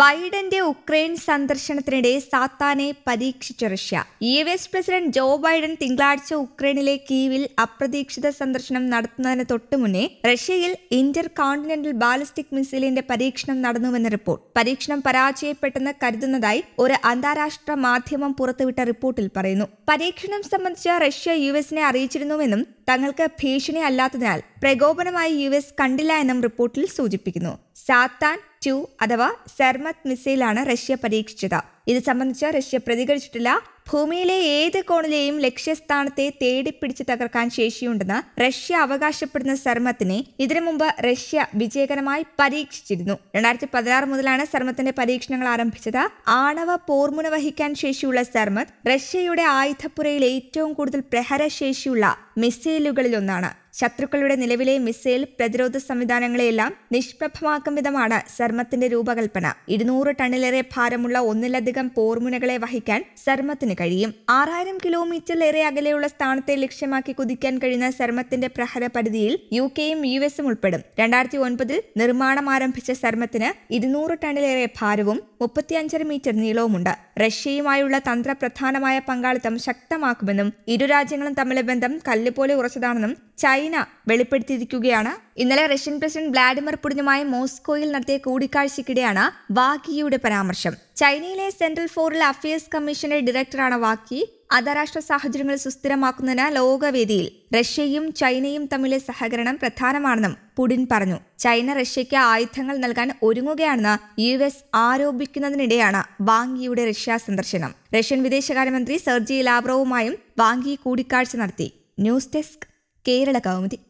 ബൈഡന്റെ Ukraine സന്ദർശനത്തിനിടെ സാത്താനെ പരീക്ഷിച്ച Russia U S president Joe Biden തിങ്കളാഴ്ച ഉക്രൈനിലെ കീവിൽ അപ്രതീക്ഷിത സന്ദർശനം നടത്തുന്നതിന് മുന്നേ റഷ്യയിൽ ഇന്റർ കോണ്ടിനെന്റൽ ബാലിസ്റ്റിക് മിസൈലിന്റെ പരീക്ഷണം നടന്നുവെന്ന റിപ്പോർട്ട് പരീക്ഷണം പരാജയപ്പെട്ടെന്ന് കരുതുന്നതായി ഒരു അന്താരാഷ്ട്ര മാധ്യമം പുറത്തുവിട്ട റിപ്പോർട്ടിൽ പറയുന്നു പരീക്ഷണം സംബന്ധിച്ച് റഷ്യ യു എസിനെ അറിയിച്ചിരുന്നുവെന്നും തങ്ങൾക്ക് ഭീഷണി അല്ലാത്തതിനാൽ പ്രകോപനമായി യു എസ് കണ്ടില്ല എന്നും റിപ്പോർട്ടിൽ സൂചിപ്പിക്കുന്നു സാത്താൻ ടു അഥവാ സെർമത് മിസൈലാണ് റഷ്യ പരീക്ഷിച്ചത് ഇത് സംബന്ധിച്ച് റഷ്യ പ്രതികരിച്ചിട്ടില്ല ഭൂമിയിലെ ഏത് കോണിലെയും ലക്ഷ്യസ്ഥാനത്തെ തേടിപ്പിടിച്ച് തകർക്കാൻ ശേഷിയുണ്ടെന്ന് റഷ്യ അവകാശപ്പെടുന്ന സർമത്തിനെ ഇതിനു മുമ്പ് റഷ്യ വിജയകരമായി പരീക്ഷിച്ചിരുന്നു രണ്ടായിരത്തി പതിനാറ് മുതലാണ് സർമത്തിന്റെ പരീക്ഷണങ്ങൾ ആരംഭിച്ചത് ആണവ പോർമുന വഹിക്കാൻ ശേഷിയുള്ള സർമത് റഷ്യയുടെ ആയുധപ്പുരയിൽ ഏറ്റവും കൂടുതൽ പ്രഹരശേഷിയുള്ള മിസൈലുകളിലൊന്നാണ് ശത്രുക്കളുടെ നിലവിലെ മിസൈൽ പ്രതിരോധ സംവിധാനങ്ങളെല്ലാം നിഷ്പ്രഭമാക്കും വിധമാണ് സർമ്മത്തിന്റെ രൂപകൽപ്പന ഇരുന്നൂറ് ടണ്ണിലേറെ ഭാരമുള്ള ഒന്നിലധികം പോർമുനകളെ വഹിക്കാൻ സർമ്മത്തിന് കഴിയും ആറായിരം കിലോമീറ്ററിലേറെ അകലെയുള്ള സ്ഥാനത്തെ ലക്ഷ്യമാക്കി കുതിക്കാൻ കഴിയുന്ന സർമ്മത്തിന്റെ പ്രഹര പരിധിയിൽ യു കെയും യു എസും ഉൾപ്പെടും രണ്ടായിരത്തി ഒൻപതിൽ നിർമ്മാണം ആരംഭിച്ച സർമ്മത്തിന് ഇരുന്നൂറ് ടണ്ണിലേറെ ഭാരവും മുപ്പത്തിയഞ്ചര മീറ്റർ നീളവുമുണ്ട് റഷ്യയുമായുള്ള തന്ത്രപ്രധാനമായ പങ്കാളിത്തം ശക്തമാക്കുമെന്നും ഇരു രാജ്യങ്ങളും തമ്മിലെ ബന്ധം കല്ലുപോലെ ഉറച്ചതാണെന്നും ചൈന വെളിപ്പെടുത്തിയിരിക്കുകയാണ് ഇന്നലെ റഷ്യൻ പ്രസിഡന്റ് വ്ളാഡിമിർ പുടിനുമായി മോസ്കോയിൽ നടത്തിയ കൂടിക്കാഴ്ചയ്ക്കിടെയാണ് വാക്കിയുടെ പരാമർശം ചൈനയിലെ സെൻട്രൽ ഫോറിൽ അഫയേഴ്സ് കമ്മീഷന്റെ ഡയറക്ടറാണ് വാക്കി അന്താരാഷ്ട്ര സാഹചര്യങ്ങൾ സുസ്ഥിരമാക്കുന്നതിന് ലോകവേദിയിൽ റഷ്യയും ചൈനയും തമ്മിലെ സഹകരണം പ്രധാനമാണെന്നും പുടിൻ പറഞ്ഞു ചൈന റഷ്യയ്ക്ക് ആയുധങ്ങൾ നൽകാൻ ഒരുങ്ങുകയാണെന്ന് യു എസ് ആരോപിക്കുന്നതിനിടെയാണ് വാങ്കിയുടെ റഷ്യ സന്ദർശനം റഷ്യൻ വിദേശകാര്യമന്ത്രി സെർജി ലാവ്രോവുമായും വാങ്കി കൂടിക്കാഴ്ച നടത്തി ന്യൂസ് ഡെസ്ക് കേരള കൗമുദി